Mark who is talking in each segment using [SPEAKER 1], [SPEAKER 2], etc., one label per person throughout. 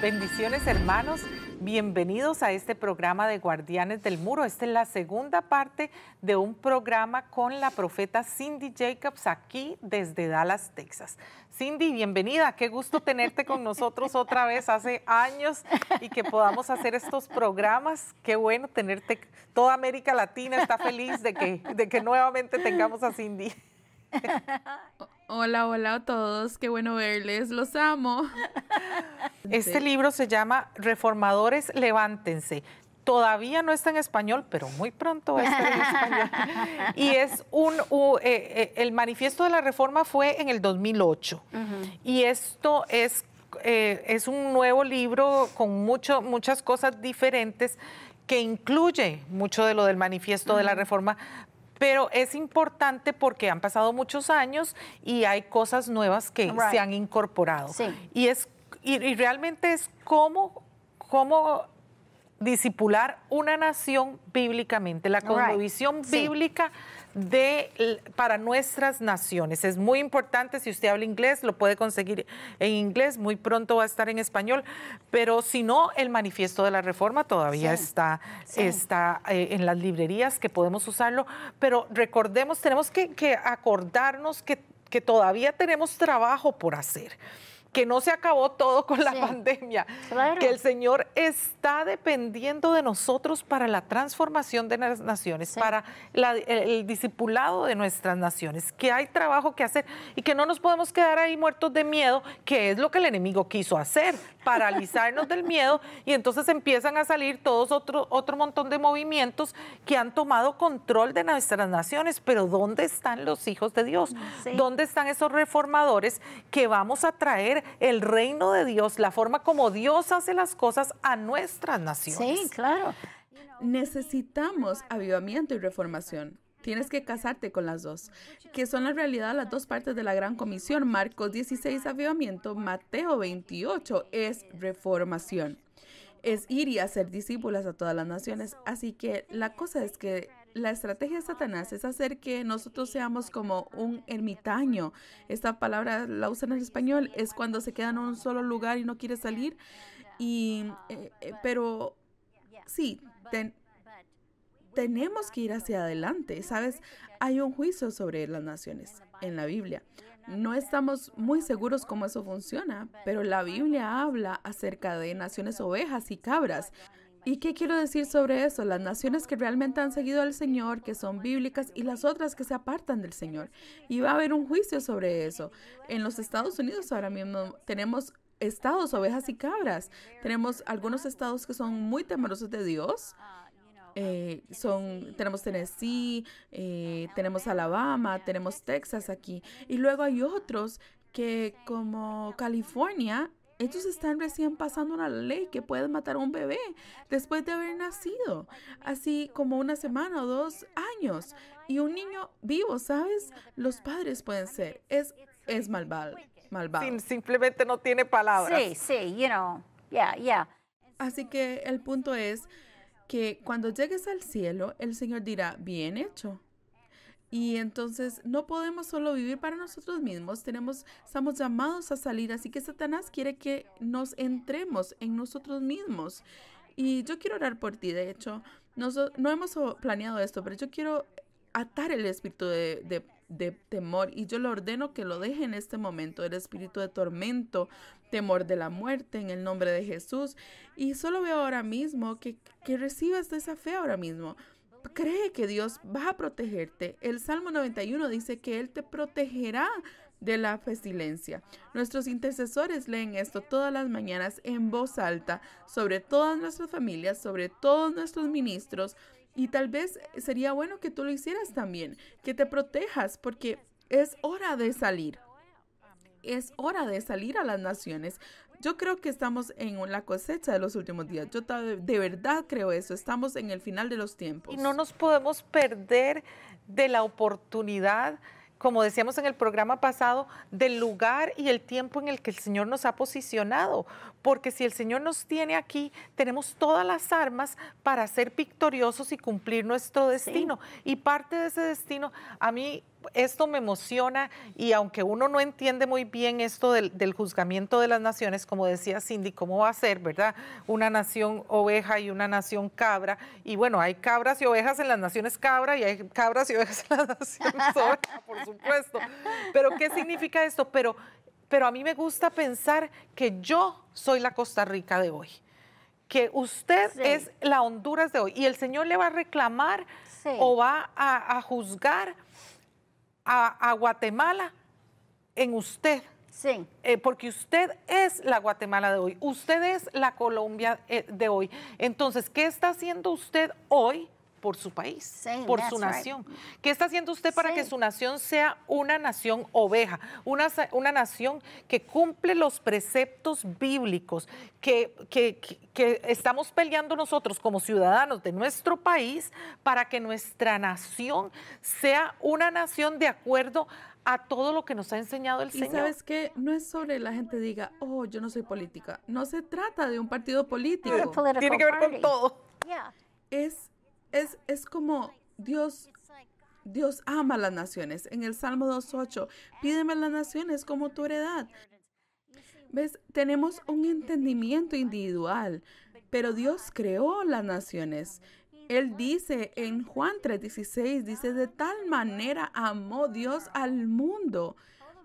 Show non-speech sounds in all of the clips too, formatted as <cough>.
[SPEAKER 1] Bendiciones hermanos, bienvenidos a este programa de Guardianes del Muro. Esta es la segunda parte de un programa con la profeta Cindy Jacobs aquí desde Dallas, Texas. Cindy, bienvenida, qué gusto tenerte con nosotros otra vez hace años y que podamos hacer estos programas. Qué bueno tenerte, toda América Latina está feliz de que, de que nuevamente tengamos a Cindy. <laughs>
[SPEAKER 2] Hola, hola a todos, qué bueno verles, los amo. Este libro se llama
[SPEAKER 1] Reformadores, levántense. Todavía no está en español, pero muy pronto va a estar en español. <laughs> y es un. Eh, eh, el manifiesto de la reforma fue en el 2008. Y esto es, eh, es un nuevo libro con mucho, muchas cosas diferentes que incluye mucho de lo del manifiesto de la reforma, pero es importante porque han pasado muchos años y hay cosas nuevas que se han incorporado. Y es y, realmente es cómo, cómo disipular una nación bíblicamente, la cosmovisión bíblica de, para nuestras naciones. Es muy importante, si usted habla inglés, lo puede conseguir en inglés, muy pronto va a estar en español, pero si no, el manifiesto de la reforma todavía está, está eh, en las librerías, que podemos usarlo, pero recordemos, tenemos que, que acordarnos que, que todavía tenemos trabajo por hacer que no se acabó todo con la pandemia, que el Señor está dependiendo de nosotros para la transformación de las naciones, para el, discipulado de nuestras naciones, que hay trabajo que hacer y que no nos podemos quedar ahí muertos de miedo, que es lo que el enemigo quiso hacer, paralizarnos del miedo y entonces empiezan a salir todos otro, otro montón de movimientos que han tomado control de nuestras naciones, pero ¿dónde están los hijos de Dios? ¿Dónde están esos reformadores que vamos a traer el reino de Dios, la forma como Dios hace las cosas a nuestras naciones. Sí,
[SPEAKER 2] claro. Necesitamos avivamiento y reformación. Tienes que casarte con las dos, que son la realidad las dos partes de la gran comisión. Marcos 16, avivamiento, Mateo 28 es reformación. Es ir y hacer discípulas a todas las naciones. Así que la cosa es que la estrategia de Satanás es hacer que nosotros seamos como un ermitaño. Esta palabra la usan en español, es cuando se quedan en un solo lugar y no quiere salir. Y, eh, eh, pero sí, tenemos que ir hacia adelante. Sabes, hay un juicio sobre las naciones en la Biblia. No estamos muy seguros cómo eso funciona, pero la Biblia habla acerca de naciones ovejas y cabras. ¿Y qué quiero decir sobre eso? Las naciones que realmente han seguido al Señor, que son bíblicas, y las otras que se apartan del Señor. Y va a haber un juicio sobre eso. En los Estados Unidos ahora mismo tenemos estados, ovejas y cabras. Tenemos algunos estados que son muy temerosos de Dios. Eh, son, tenemos Tennessee, eh, tenemos Alabama, tenemos Texas aquí. Y luego hay otros que como California ellos están recién pasando una ley que puede matar a un bebé después de haber nacido, así como una semana o dos años. Y un niño vivo, ¿sabes? Los padres pueden ser. Es, es malvado. malvado.
[SPEAKER 1] simplemente no tiene palabras. Sí,
[SPEAKER 2] sí, you know. Yeah, yeah. Así que el punto es que cuando llegues al cielo, el Señor dirá, bien hecho y entonces no podemos solo vivir para nosotros mismos, tenemos, estamos llamados a salir, así que Satanás quiere que nos entremos en nosotros mismos. Y yo quiero orar por ti, de hecho, no hemos planeado esto, pero yo quiero atar el espíritu de, temor y yo le ordeno que lo deje en este momento, el espíritu de tormento, temor de la muerte en el nombre de Jesús. Y solo veo ahora mismo que, que recibas de esa fe ahora mismo cree que Dios va a protegerte. El Salmo 91 dice que Él te protegerá de la pestilencia. Nuestros intercesores leen esto todas las mañanas en voz alta sobre todas nuestras familias, sobre todos nuestros ministros. Y tal vez sería bueno que tú lo hicieras también, que te protejas porque es hora de salir. Es hora de salir a las naciones. Yo creo que estamos en la cosecha de los últimos días. Yo de verdad creo eso. Estamos en el final de los tiempos. Y no nos podemos perder
[SPEAKER 1] de la oportunidad como decíamos en el programa pasado, del lugar y el tiempo en el que el Señor nos ha posicionado. Porque si el Señor nos tiene aquí, tenemos todas las armas para ser victoriosos y cumplir nuestro destino. Y parte de ese destino, a mí esto me emociona y aunque uno no entiende muy bien esto del, juzgamiento de las naciones, como decía Cindy, ¿cómo va a ser, verdad? Una nación oveja y una nación cabra. Y bueno, hay cabras y ovejas en las naciones cabra y hay cabras y ovejas en las naciones <laughs> oveja, supuesto. Pero ¿qué significa esto? Pero, pero a mí me gusta pensar que yo soy la Costa Rica de hoy que usted es la Honduras de hoy y el Señor le va a reclamar o va a, juzgar a, Guatemala en usted. Sí. Eh, porque usted es la Guatemala de hoy, usted es la Colombia eh, de hoy. Entonces, ¿qué está haciendo usted hoy por su país, por su nación. ¿Qué está haciendo usted para que su nación sea una nación oveja, una, una nación que cumple los preceptos bíblicos, que, estamos peleando nosotros como ciudadanos de nuestro país para que nuestra nación
[SPEAKER 2] sea una nación de acuerdo a todo lo que nos ha enseñado el ¿Y Señor. sabes que no es sobre la gente diga, oh, yo no soy política. No se trata de un partido político. Tiene que ver con todo. Es es, como Dios Dios ama las naciones. En el Salmo 2.8, pídeme las naciones como tu heredad. ¿Ves? Tenemos un entendimiento individual, pero Dios creó las naciones. Él dice en Juan 3.16, dice, de tal manera amó Dios al mundo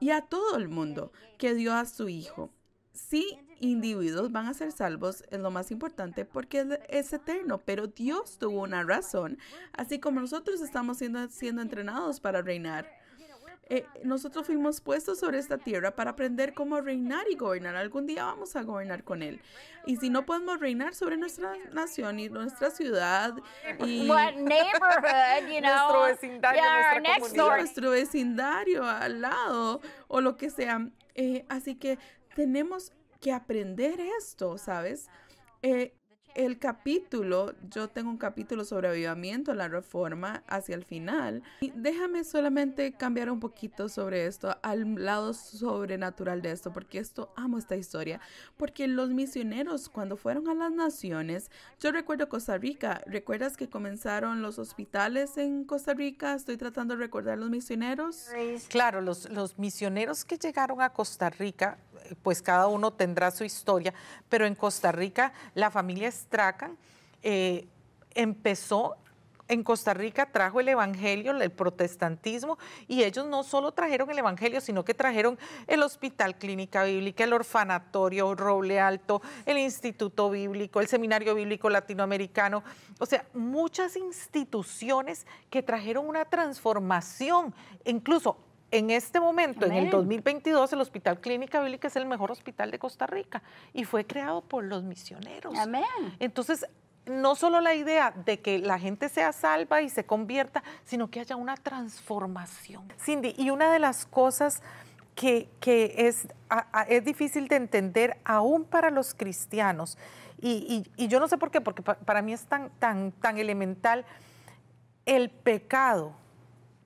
[SPEAKER 2] y a todo el mundo que dio a su Hijo. Sí, individuos van a ser salvos, es lo más importante, porque es eterno, pero Dios tuvo una razón, así como nosotros estamos siendo, siendo entrenados para reinar. Eh, nosotros fuimos puestos sobre esta tierra para aprender cómo reinar y gobernar. Algún día vamos a gobernar con Él. Y si no podemos reinar sobre nuestra nación y nuestra ciudad y <laughs> <laughs> nuestro vecindario, nuestro vecindario al lado o lo que sea. Eh, así que tenemos que aprender esto, ¿sabes? Eh, el capítulo, yo tengo un capítulo sobre avivamiento, la reforma hacia el final. Y déjame solamente cambiar un poquito sobre esto, al lado sobrenatural de esto, porque esto amo esta historia. Porque los misioneros cuando fueron a las naciones, yo recuerdo Costa Rica, ¿recuerdas que comenzaron los hospitales en Costa Rica? Estoy tratando de recordar los misioneros. Claro, los misioneros que llegaron a Costa
[SPEAKER 1] Rica pues cada uno tendrá su historia, pero en Costa Rica la familia Strachan eh, empezó en Costa Rica trajo el Evangelio, el protestantismo, y ellos no solo trajeron el Evangelio, sino que trajeron el Hospital Clínica Bíblica, el Orfanatorio Roble Alto, el Instituto Bíblico, el Seminario Bíblico Latinoamericano, o sea, muchas instituciones que trajeron una transformación, incluso en este momento, en el 2022, el Hospital Clínica Bíblica es el mejor hospital de Costa Rica y fue creado por los misioneros. Amén. Entonces, no solo la idea de que la gente sea salva y se convierta, sino que haya una transformación. Cindy, y una de las cosas que, es, es difícil de entender aún para los cristianos, y, yo no sé por qué, porque para mí es tan, tan, tan elemental, el pecado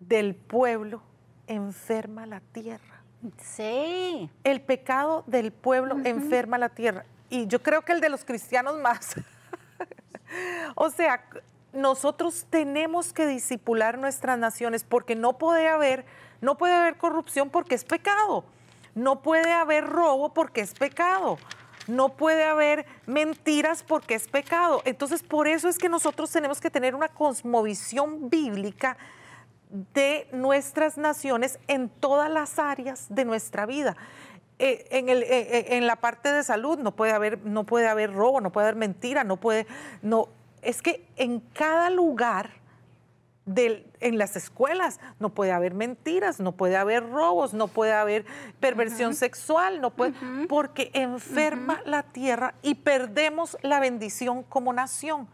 [SPEAKER 1] del pueblo enferma la tierra. Sí. El pecado del pueblo enferma la tierra. Y yo creo que el de los cristianos más. <laughs> o sea, nosotros tenemos que disipular nuestras naciones porque no puede haber, no puede haber corrupción porque es pecado. No puede haber robo porque es pecado. No puede haber mentiras porque es pecado. Entonces, por eso es que nosotros tenemos que tener una cosmovisión bíblica de nuestras naciones en todas las áreas de nuestra vida. Eh, eh, eh, en, la parte de salud no puede haber, no puede haber robo, no puede haber mentira, no puede. No, es que en cada lugar, del, en las escuelas no puede haber mentiras, no puede haber robos, no puede haber perversión sexual, no puede, porque enferma la tierra y perdemos la bendición como nación.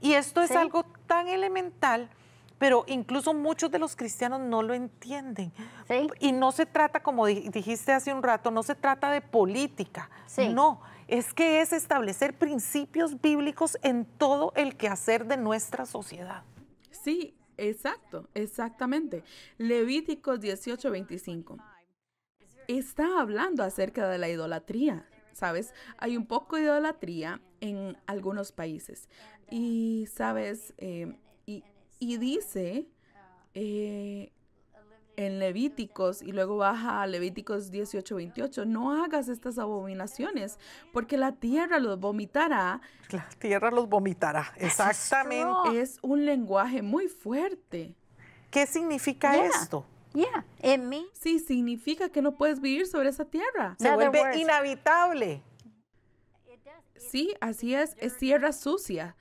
[SPEAKER 1] Y esto es algo tan elemental pero incluso muchos de los cristianos no lo entienden. Y no se trata, como dijiste hace un rato, no se trata de política, no, es que es establecer principios bíblicos en
[SPEAKER 2] todo el quehacer de nuestra sociedad. Sí, exacto, exactamente. Levíticos 18, 25. Está hablando acerca de la idolatría, ¿sabes? Hay un poco de idolatría en algunos países. Y, ¿sabes? Eh, y dice eh, en Levíticos, y luego baja a Levíticos 18, 28, no hagas estas abominaciones, porque la tierra los vomitará.
[SPEAKER 1] La tierra los vomitará, exactamente.
[SPEAKER 2] Es un lenguaje muy fuerte. ¿Qué significa esto? Sí, significa que no puedes vivir sobre esa tierra. Se vuelve inhabitable. Sí, así es, es tierra sucia.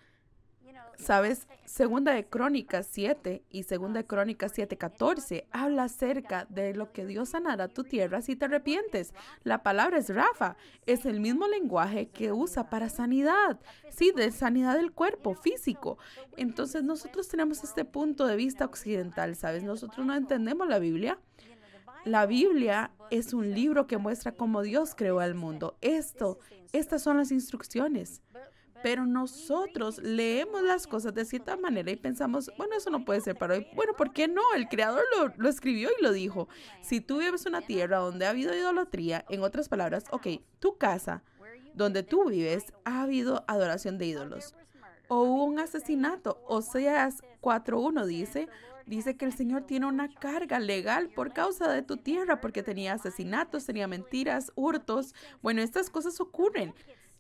[SPEAKER 2] ¿Sabes? Segunda de Crónicas 7 y Segunda de Crónicas 7:14 habla acerca de lo que Dios sanará tu tierra si te arrepientes. La palabra es Rafa, es el mismo lenguaje que usa para sanidad, sí, de sanidad del cuerpo físico. Entonces nosotros tenemos este punto de vista occidental, ¿sabes? Nosotros no entendemos la Biblia. La Biblia es un libro que muestra cómo Dios creó al mundo. Esto, estas son las instrucciones. Pero nosotros leemos las cosas de cierta manera y pensamos, bueno, eso no puede ser para hoy. Bueno, ¿por qué no? El creador lo, escribió y lo dijo. Si tú vives una tierra donde ha habido idolatría, en otras palabras, ok, tu casa, donde tú vives, ha habido adoración de ídolos. O hubo un asesinato. O sea, 4.1 dice, Dice que el Señor tiene una carga legal por causa de tu tierra, porque tenía asesinatos, tenía mentiras, hurtos. Bueno, estas cosas ocurren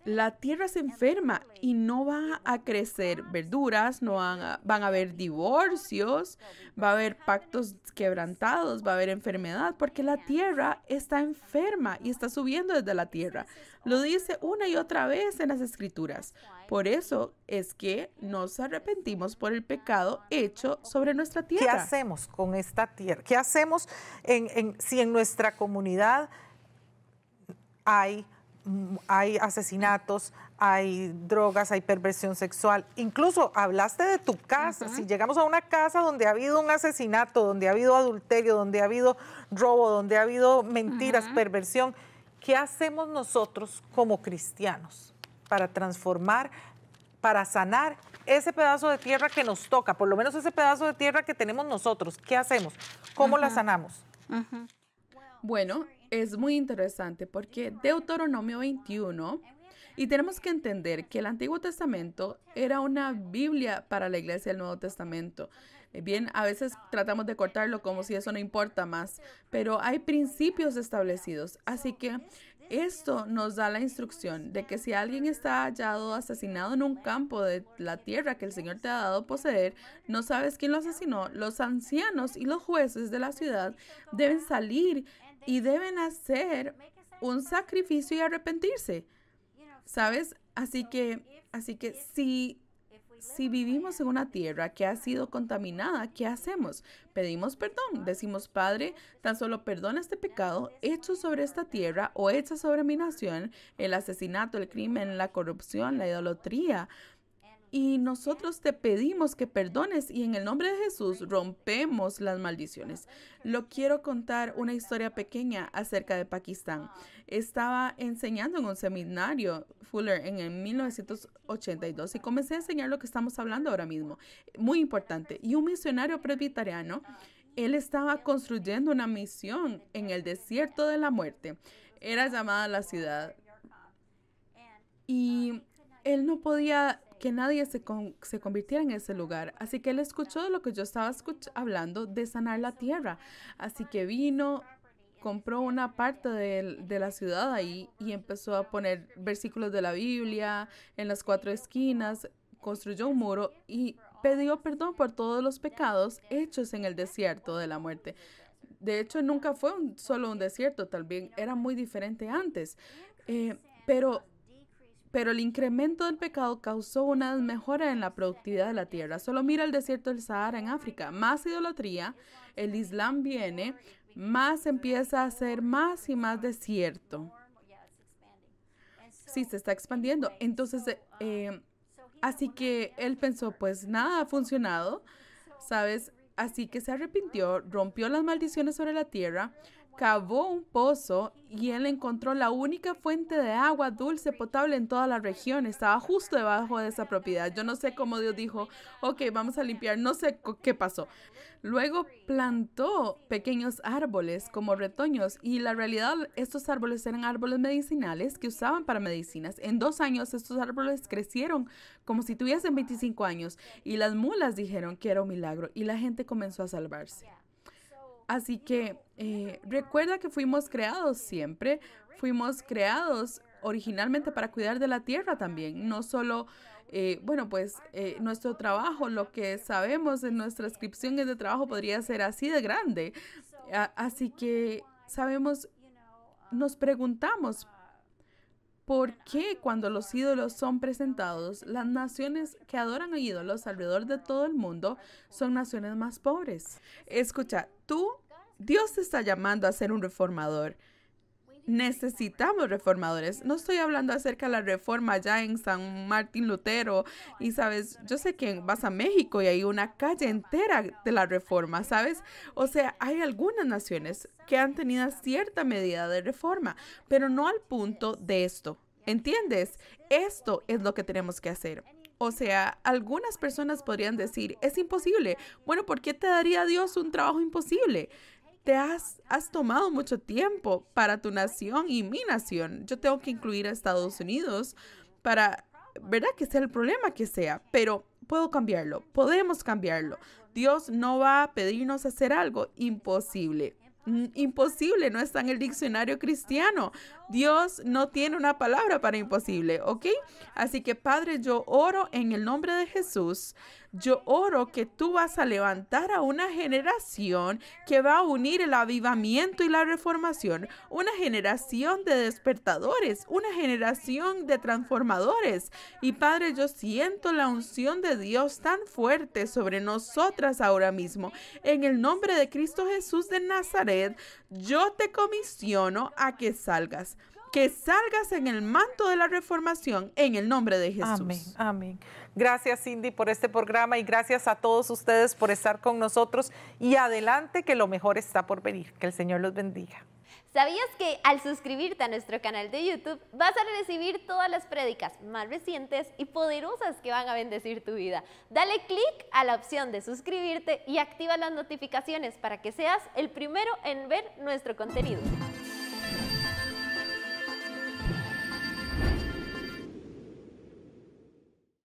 [SPEAKER 2] la tierra se enferma y no va a crecer verduras, no van a, haber divorcios, va a haber pactos quebrantados, va a haber enfermedad, porque la tierra está enferma y está subiendo desde la tierra. Lo dice una y otra vez en las escrituras. Por eso es que nos arrepentimos por el pecado hecho sobre nuestra tierra. ¿Qué hacemos
[SPEAKER 1] con esta tierra? ¿Qué hacemos si en nuestra comunidad hay hay asesinatos, hay drogas, hay perversión sexual. Incluso hablaste de tu casa. Si llegamos a una casa donde ha habido un asesinato, donde ha habido adulterio, donde ha habido robo, donde ha habido mentiras, perversión, ¿qué hacemos nosotros como cristianos para transformar, para sanar ese pedazo de tierra que nos toca? Por lo menos ese pedazo de tierra que tenemos nosotros. ¿Qué hacemos? ¿Cómo la sanamos?
[SPEAKER 2] Bueno, es muy interesante porque Deuteronomio 21, y tenemos que entender que el Antiguo Testamento era una Biblia para la iglesia del Nuevo Testamento. Eh, bien, a veces tratamos de cortarlo como si eso no importa más, pero hay principios establecidos. Así que esto nos da la instrucción de que si alguien está hallado asesinado en un campo de la tierra que el Señor te ha dado poseer, no sabes quién lo asesinó, los ancianos y los jueces de la ciudad deben salir y deben hacer un sacrificio y arrepentirse. ¿Sabes? Así que, así que si, si vivimos en una tierra que ha sido contaminada, ¿qué hacemos? Pedimos perdón. Decimos, Padre, tan solo perdona este pecado hecho sobre esta tierra o hecho sobre mi nación, el asesinato, el crimen, la corrupción, la idolatría, y nosotros te pedimos que perdones y en el nombre de Jesús rompemos las maldiciones. Lo quiero contar una historia pequeña acerca de Pakistán. Estaba enseñando en un seminario Fuller en el 1982 y comencé a enseñar lo que estamos hablando ahora mismo. Muy importante. Y un misionario presbiteriano, él estaba construyendo una misión en el desierto de la muerte. Era llamada la ciudad. Y él no podía que nadie se, se, convirtiera en ese lugar. Así que él escuchó lo que yo estaba hablando de sanar la tierra. Así que vino, compró una parte de, la ciudad ahí y empezó a poner versículos de la Biblia en las cuatro esquinas, construyó un muro y pidió perdón por todos los pecados hechos en el desierto de la muerte. De hecho, nunca fue solo un desierto, también era muy diferente antes. Eh, pero pero el incremento del pecado causó una mejora en la productividad de la tierra. Solo mira el desierto del Sahara en África. Más idolatría, el Islam viene, más empieza a ser más y más desierto. Sí, se está expandiendo. Entonces, eh, así que él pensó, pues nada ha funcionado, ¿sabes? Así que se arrepintió, rompió las maldiciones sobre la tierra cavó un pozo y él encontró la única fuente de agua dulce potable en toda la región. Estaba justo debajo de esa propiedad. Yo no sé cómo Dios dijo, ok, vamos a limpiar. No sé qué pasó. Luego plantó pequeños árboles como retoños y la realidad estos árboles eran árboles medicinales que usaban para medicinas. En dos años estos árboles crecieron como si tuviesen 25 años y las mulas dijeron que era un milagro y la gente comenzó a salvarse. Así que eh, recuerda que fuimos creados siempre, fuimos creados originalmente para cuidar de la tierra también, no solo, eh, bueno, pues eh, nuestro trabajo, lo que sabemos en nuestra inscripción de trabajo podría ser así de grande. así que sabemos, nos preguntamos, ¿Por qué cuando los ídolos son presentados, las naciones que adoran a ídolos alrededor de todo el mundo son naciones más pobres? Escucha, tú, Dios te está llamando a ser un reformador necesitamos reformadores. No estoy hablando acerca de la reforma ya en San Martín Lutero y sabes, yo sé que vas a México y hay una calle entera de la reforma, ¿sabes? O sea, hay algunas naciones que han tenido cierta medida de reforma, pero no al punto de esto. ¿Entiendes? Esto es lo que tenemos que hacer. O sea, algunas personas podrían decir, es imposible. Bueno, ¿por qué te daría Dios un trabajo imposible? te has, has tomado mucho tiempo para tu nación y mi nación. Yo tengo que incluir a Estados Unidos para, ¿verdad? Que sea el problema que sea, pero puedo cambiarlo, podemos cambiarlo. Dios no va a pedirnos hacer algo imposible. Mm, imposible, no está en el diccionario cristiano. Dios no tiene una palabra para imposible, ¿ok? Así que Padre, yo oro en el nombre de Jesús yo oro que tú vas a levantar a una generación que va a unir el avivamiento y la reformación, una generación de despertadores, una generación de transformadores. Y Padre, yo siento la unción de Dios tan fuerte sobre nosotras ahora mismo. En el nombre de Cristo Jesús de Nazaret, yo te comisiono a que salgas que salgas en el manto de la reformación en el nombre de Jesús. Amén,
[SPEAKER 1] amén. Gracias Cindy por este programa y gracias a todos ustedes por estar con nosotros y adelante que lo mejor está por venir. Que el Señor los bendiga.
[SPEAKER 2] ¿Sabías que al suscribirte a nuestro canal de YouTube vas a recibir todas las prédicas más recientes y poderosas que van a bendecir tu vida? Dale clic a la opción de suscribirte y activa las notificaciones para que seas el primero en ver nuestro contenido.